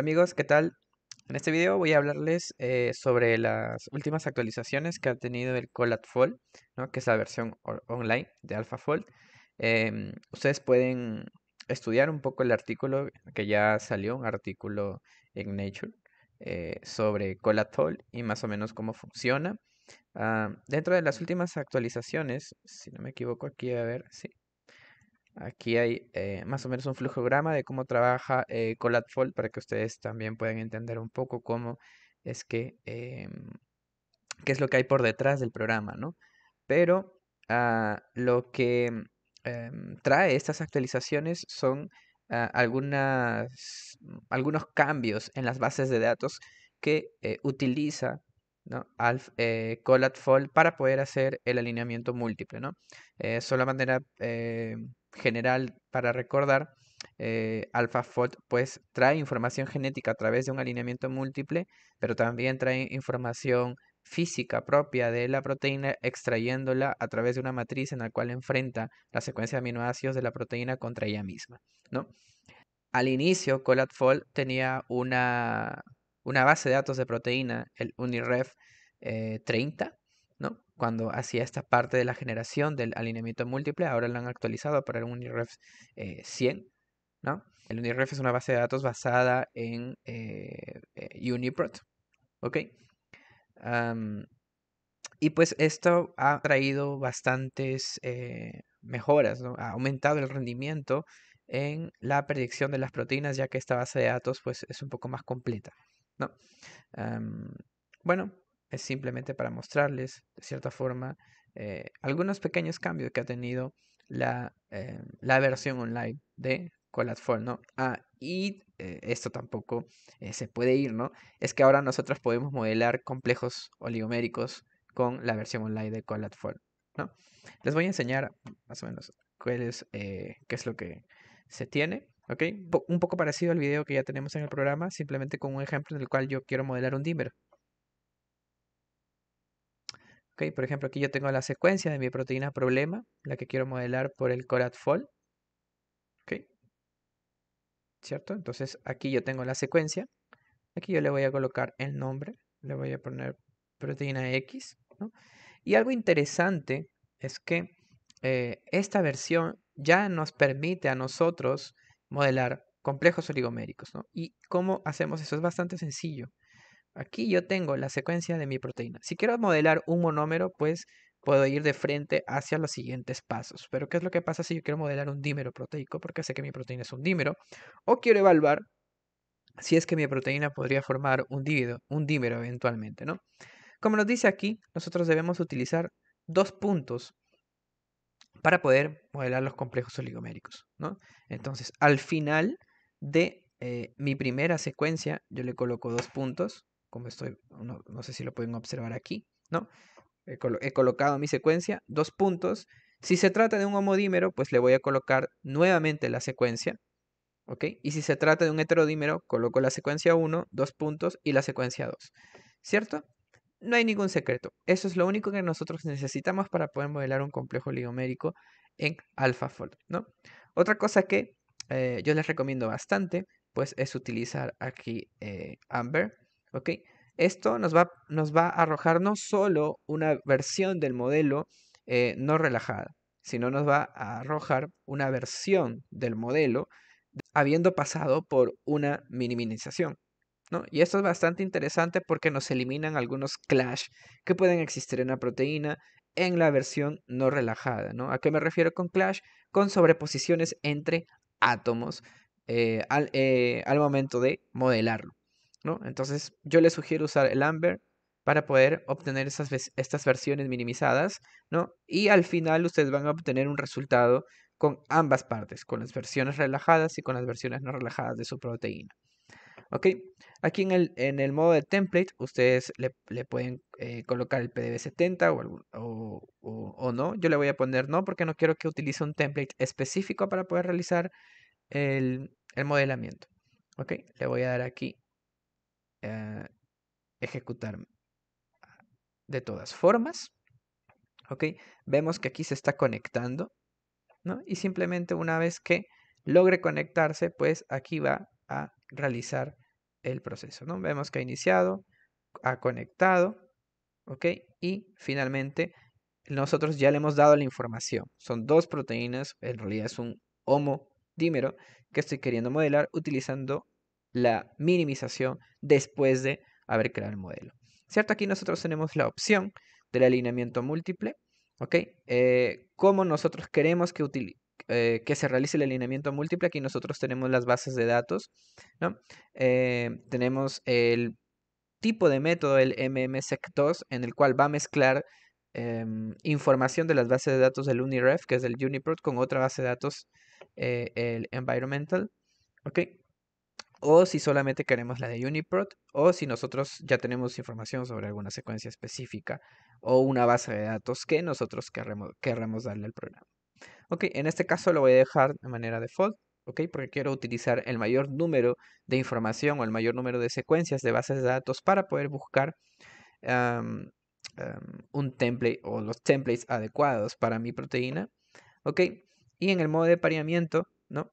amigos, ¿qué tal? En este video voy a hablarles eh, sobre las últimas actualizaciones que ha tenido el ColatFold ¿no? que es la versión online de AlphaFold. Em, ustedes pueden estudiar un poco el artículo que ya salió, un artículo en Nature, eh, sobre ColatFold y más o menos cómo funciona. Ah, dentro de las últimas actualizaciones, si no me equivoco aquí, a ver, sí, Aquí hay eh, más o menos un flujograma de cómo trabaja eh, para que ustedes también puedan entender un poco cómo es que, eh, qué es lo que hay por detrás del programa, ¿no? Pero ah, lo que em, trae estas actualizaciones son ah, algunas, algunos cambios en las bases de datos que eh, utiliza ¿no? Alf, para poder hacer el alineamiento múltiple, ¿no? Eh, manera general para recordar, eh, AlphaFold pues trae información genética a través de un alineamiento múltiple, pero también trae información física propia de la proteína extrayéndola a través de una matriz en la cual enfrenta la secuencia de aminoácidos de la proteína contra ella misma, ¿no? Al inicio, Colatfold tenía una, base de datos de proteína, el Uniref 30, eh, cuando hacía esta parte de la generación del alineamiento múltiple, ahora lo han actualizado para el Uniref 100, eh, ¿no? El Uniref es una base de datos basada en eh, eh, Uniprot, y pues esto ha traído bastantes mejoras, ha aumentado el rendimiento en la predicción de las proteínas, ya que esta base de datos pues, es un poco más completa. bueno, es simplemente para mostrarles, de cierta forma, eh, algunos pequeños cambios que ha tenido la, eh, versión online de ColatFold. ¿no? Ah, y eh, esto tampoco se puede ir, ¿no? Es que ahora nosotros podemos modelar complejos oligoméricos con la versión online de ColatFold. ¿no? Les voy a enseñar más o menos qué es lo que se tiene. Un poco parecido al video que ya tenemos en el programa, simplemente con un ejemplo en el cual yo quiero modelar un dimmer, por ejemplo, aquí yo tengo la secuencia de mi proteína problema, la que quiero modelar por el coratfol. ¿okay? ¿Cierto? Entonces aquí yo tengo la secuencia. Aquí yo le voy a colocar el nombre. Le voy a poner proteína X. Y algo interesante es que eh, esta versión ya nos permite a nosotros modelar complejos oligoméricos. ¿Y cómo hacemos eso? Es bastante sencillo. Aquí yo tengo la secuencia de mi proteína. Si quiero modelar un monómero, pues puedo ir de frente hacia los siguientes pasos. Pero ¿qué es lo que pasa si yo quiero modelar un dímero proteico? Porque sé que mi proteína es un dímero. O quiero evaluar si es que mi proteína podría formar un, un dímero eventualmente, ¿no? Como nos dice aquí, nosotros debemos utilizar dos puntos para poder modelar los complejos oligoméricos, Entonces, al final de eh, mi primera secuencia, yo le coloco dos puntos como estoy, no, sé si lo pueden observar aquí, ¿no? He, colocado mi secuencia, dos puntos. Si se trata de un homodímero, pues le voy a colocar nuevamente la secuencia, ¿ok? Y si se trata de un heterodímero, coloco la secuencia 1, dos puntos y la secuencia 2, ¿cierto? No hay ningún secreto. Eso es lo único que nosotros necesitamos para poder modelar un complejo oligomérico en AlphaFold, ¿no? Otra cosa que eh, yo les recomiendo bastante, pues es utilizar aquí eh, Amber esto nos va, nos va a arrojar no solo una versión del modelo eh, no relajada, sino nos va a arrojar una versión del modelo habiendo pasado por una minimización. Y esto es bastante interesante porque nos eliminan algunos clash que pueden existir en la proteína en la versión no relajada. ¿A qué me refiero con clash? Con sobreposiciones entre átomos eh, eh, al momento de modelarlo. Entonces yo les sugiero usar el Amber para poder obtener esas, estas versiones minimizadas, ¿no? Y al final ustedes van a obtener un resultado con ambas partes, con las versiones relajadas y con las versiones no relajadas de su proteína. ¿Ok? Aquí en el, modo de template, ustedes le, pueden eh, colocar el PDB70 o, no. Yo le voy a poner no porque no quiero que utilice un template específico para poder realizar el, el modelamiento. ¿Ok? Le voy a dar aquí eh, ejecutar ah, de todas formas. ¿Ok? Vemos que aquí se está conectando, ¿no? Y simplemente una vez que logre conectarse, pues aquí va a realizar el proceso, ¿no? Vemos que ha iniciado, ha conectado, ¿ok? Y finalmente nosotros ya le hemos dado la información. Son dos proteínas, en realidad es un homodímero que estoy queriendo modelar utilizando la minimización después de haber creado el modelo. ¿Cierto? Aquí nosotros tenemos la opción del alineamiento múltiple, ¿ok? Como eh, ¿Cómo nosotros queremos que, eh, que, se realice el alineamiento múltiple? Aquí nosotros tenemos las bases de datos, ¿no? Eh, tenemos el tipo de método, el MMSEC2, en el cual va a mezclar em, información de las bases de datos del Uniref, que es el Uniprot, con otra base de datos, el Environmental, ¿ok? o si solamente queremos la de UniProt, o si nosotros ya tenemos información sobre alguna secuencia específica o una base de datos que nosotros querremos, darle al programa. Ok, en este caso lo voy a dejar de manera default, ok, porque quiero utilizar el mayor número de información o el mayor número de secuencias de bases de datos para poder buscar un template o los templates adecuados para mi proteína. Ok, y en el modo de pareamiento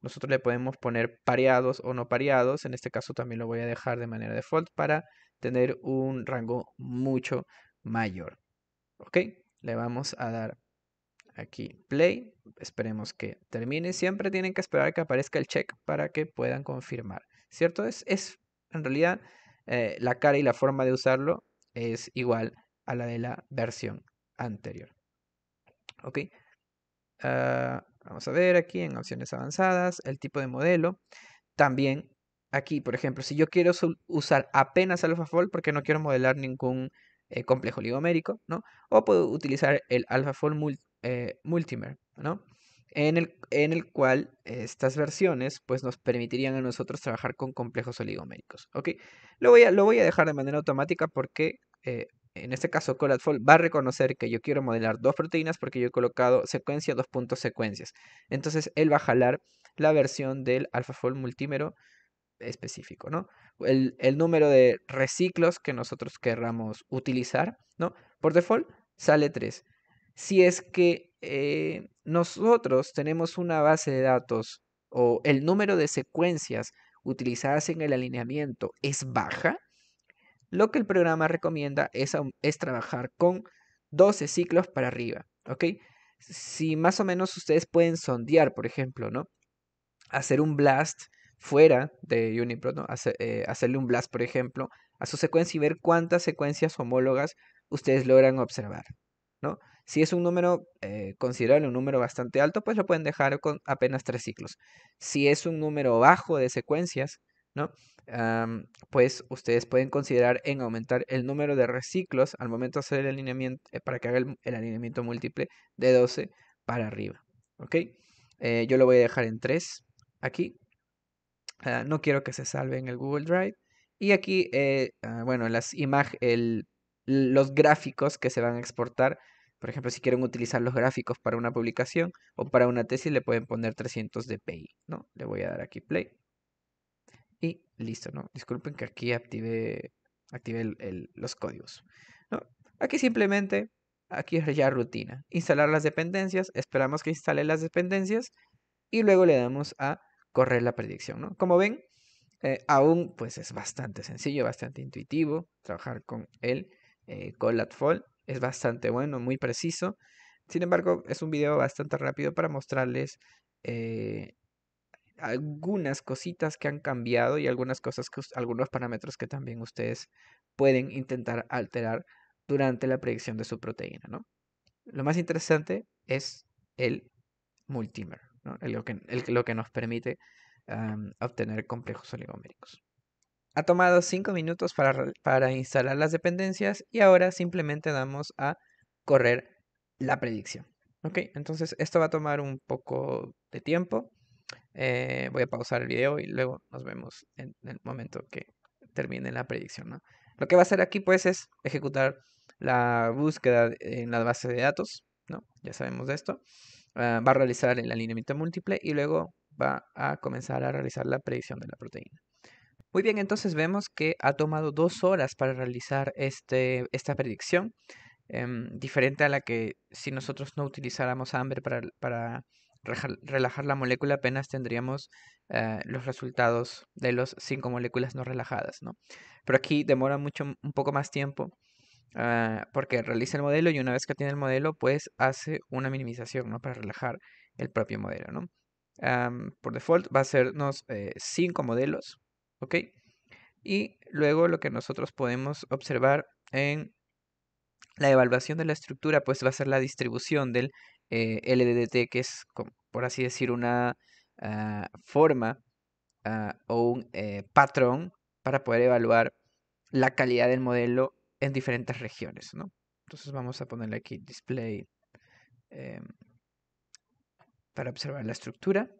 nosotros le podemos poner pareados o no pareados. En este caso también lo voy a dejar de manera default para tener un rango mucho mayor. ¿Ok? Le vamos a dar aquí play. Esperemos que termine. Siempre tienen que esperar que aparezca el check para que puedan confirmar. ¿Cierto? Es, es en realidad eh, la cara y la forma de usarlo es igual a la de la versión anterior. ¿Ok? Ah, Vamos a ver aquí en opciones avanzadas, el tipo de modelo. También aquí, por ejemplo, si yo quiero usar apenas AlphaFold porque no quiero modelar ningún eh, complejo oligomérico, ¿no? O puedo utilizar el AlphaFold eh, Multimer, ¿no? En el, en el cual estas versiones pues, nos permitirían a nosotros trabajar con complejos oligoméricos. ¿ok? Lo, voy a, lo voy a dejar de manera automática porque eh, en este caso CollatFall va a reconocer que yo quiero modelar dos proteínas porque yo he colocado secuencia, dos puntos secuencias. Entonces él va a jalar la versión del AlphaFold multímero específico, ¿no? El, número de reciclos que nosotros querramos utilizar, ¿no? Por default sale 3. Si es que eh, nosotros tenemos una base de datos o el número de secuencias utilizadas en el alineamiento es baja, lo que el programa recomienda es, trabajar con 12 ciclos para arriba, ¿ok? Si más o menos ustedes pueden sondear, por ejemplo, ¿no? Hacer un blast fuera de UniProt, eh, hacerle un blast, por ejemplo, a su secuencia y ver cuántas secuencias homólogas ustedes logran observar, ¿no? Si es un número eh, considerable, un número bastante alto, pues lo pueden dejar con apenas tres ciclos. Si es un número bajo de secuencias, ¿no? pues ustedes pueden considerar en aumentar el número de reciclos al momento de hacer el alineamiento, eh, para que haga el, alineamiento múltiple de 12 para arriba, ¿ok? Eh, yo lo voy a dejar en 3 aquí. Ah, no quiero que se salve en el Google Drive. Y aquí, eh, ah, bueno, las imágenes, los gráficos que se van a exportar. Por ejemplo, si quieren utilizar los gráficos para una publicación o para una tesis, le pueden poner 300 dpi, ¿no? Le voy a dar aquí play. Y listo, ¿no? Disculpen que aquí active los códigos. ¿no? Aquí simplemente, aquí es ya rutina. Instalar las dependencias, esperamos que instale las dependencias y luego le damos a correr la predicción. ¿no? Como ven, eh, aún pues es bastante sencillo, bastante intuitivo trabajar con el eh, Es bastante bueno, muy preciso. Sin embargo, es un video bastante rápido para mostrarles eh, algunas cositas que han cambiado y algunas cosas, que, algunos parámetros que también ustedes pueden intentar alterar durante la predicción de su proteína, Lo más interesante es el multimer, lo, que, lo que nos permite obtener complejos oligoméricos. Ha tomado 5 minutos para, para instalar las dependencias y ahora simplemente damos a correr la predicción. Entonces esto va a tomar un poco de tiempo. Eh, voy a pausar el video y luego nos vemos en el momento que termine la predicción. ¿no? Lo que va a hacer aquí pues es ejecutar la búsqueda en la base de datos, ¿no? ya sabemos de esto. Ah, va a realizar el alineamiento múltiple y luego va a comenzar a realizar la predicción de la proteína. Muy bien, entonces vemos que ha tomado dos horas para realizar este, esta predicción, em, diferente a la que si nosotros no utilizáramos Amber para relajar la molécula apenas tendríamos eh, los resultados de los cinco moléculas no relajadas, ¿no? Pero aquí demora mucho, un poco más tiempo eh, porque realiza el modelo y una vez que tiene el modelo, pues hace una minimización, ¿no? Para relajar el propio modelo, ¿no? por default va a hacernos eh, cinco modelos, ¿ok? Y luego lo que nosotros podemos observar en la evaluación de la estructura, pues va a ser la distribución del eh, LDDT que es, por así decir, una ah, forma ah, o un eh, patrón para poder evaluar la calidad del modelo en diferentes regiones. Entonces vamos a ponerle aquí display em, para observar la estructura.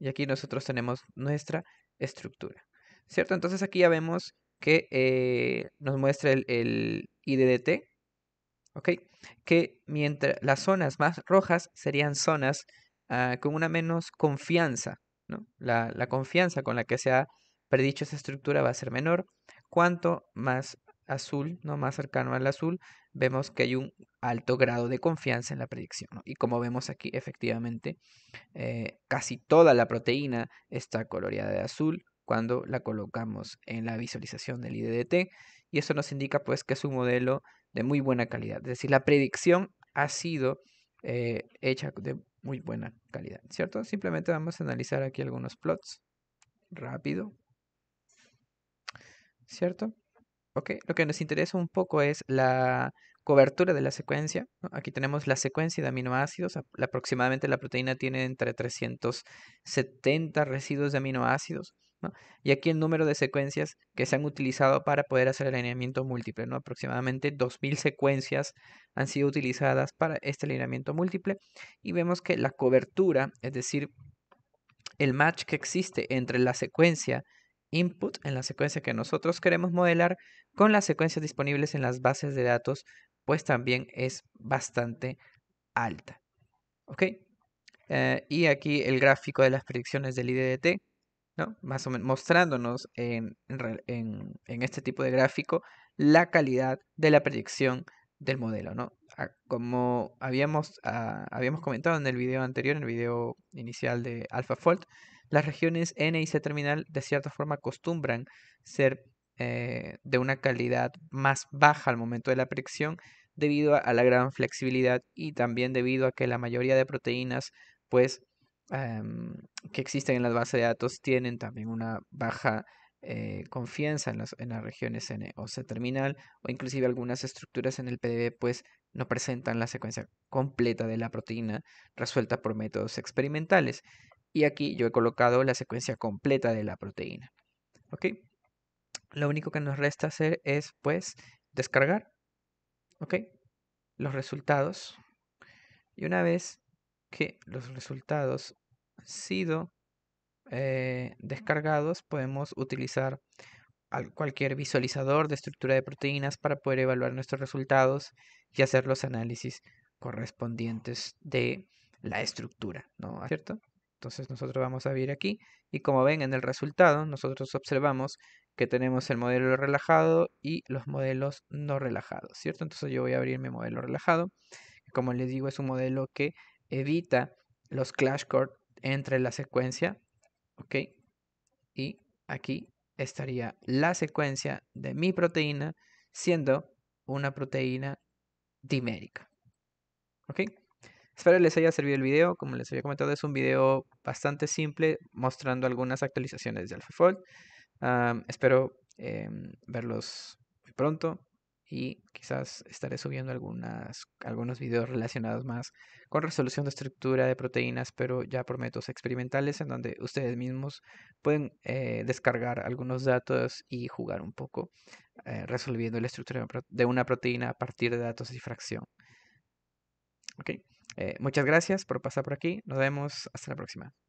Y aquí nosotros tenemos nuestra estructura. ¿Cierto? Entonces aquí ya vemos que eh, nos muestra el, el, IDDT que mientras las zonas más rojas serían zonas ah, con una menos confianza, La, confianza con la que se ha predicho esa estructura va a ser menor. Cuanto más azul, ¿no? Más cercano al azul, vemos que hay un alto grado de confianza en la predicción, Y como vemos aquí, efectivamente, eh, casi toda la proteína está coloreada de azul, cuando la colocamos en la visualización del IDDT y eso nos indica pues que es un modelo de muy buena calidad. Es decir, la predicción ha sido eh, hecha de muy buena calidad, ¿cierto? Simplemente vamos a analizar aquí algunos plots rápido, ¿cierto? Ok, lo que nos interesa un poco es la cobertura de la secuencia. Aquí tenemos la secuencia de aminoácidos. Aproximadamente la proteína tiene entre 370 residuos de aminoácidos. Y aquí el número de secuencias que se han utilizado para poder hacer alineamiento múltiple, ¿no? Aproximadamente 2000 secuencias han sido utilizadas para este alineamiento múltiple y vemos que la cobertura, es decir, el match que existe entre la secuencia input en la secuencia que nosotros queremos modelar con las secuencias disponibles en las bases de datos, pues también es bastante alta. ¿Ok? Eh, y aquí el gráfico de las predicciones del IDDT más o menos mostrándonos en, este tipo de gráfico la calidad de la proyección del modelo, ¿no? Ah, como habíamos, ah, habíamos comentado en el video anterior, en el video inicial de AlphaFold, las regiones N y C terminal de cierta forma acostumbran ser eh, de una calidad más baja al momento de la proyección debido a la gran flexibilidad y también debido a que la mayoría de proteínas pues Em, que existen en las bases de datos tienen también una baja eh, confianza en las, regiones N o C terminal o inclusive algunas estructuras en el PDB pues no presentan la secuencia completa de la proteína resuelta por métodos experimentales. Y aquí yo he colocado la secuencia completa de la proteína. ¿Ok? Lo único que nos resta hacer es pues descargar ¿ok? los resultados. Y una vez que los resultados han sido eh, descargados, podemos utilizar cualquier visualizador de estructura de proteínas para poder evaluar nuestros resultados y hacer los análisis correspondientes de la estructura, ¿no? ¿Cierto? Entonces nosotros vamos a abrir aquí y como ven en el resultado nosotros observamos que tenemos el modelo relajado y los modelos no relajados, ¿cierto? Entonces yo voy a abrir mi modelo relajado. Como les digo, es un modelo que evita los clash entre la secuencia, ¿ok? Y aquí estaría la secuencia de mi proteína siendo una proteína dimérica, ¿ok? Espero les haya servido el video, como les había comentado es un video bastante simple mostrando algunas actualizaciones de AlphaFold. Ah, espero em, verlos muy pronto y quizás estaré subiendo algunas, algunos videos relacionados más con resolución de estructura de proteínas, pero ya por métodos experimentales en donde ustedes mismos pueden eh, descargar algunos datos y jugar un poco eh, resolviendo la estructura de una proteína a partir de datos de fracción. Eh, muchas gracias por pasar por aquí. Nos vemos. Hasta la próxima.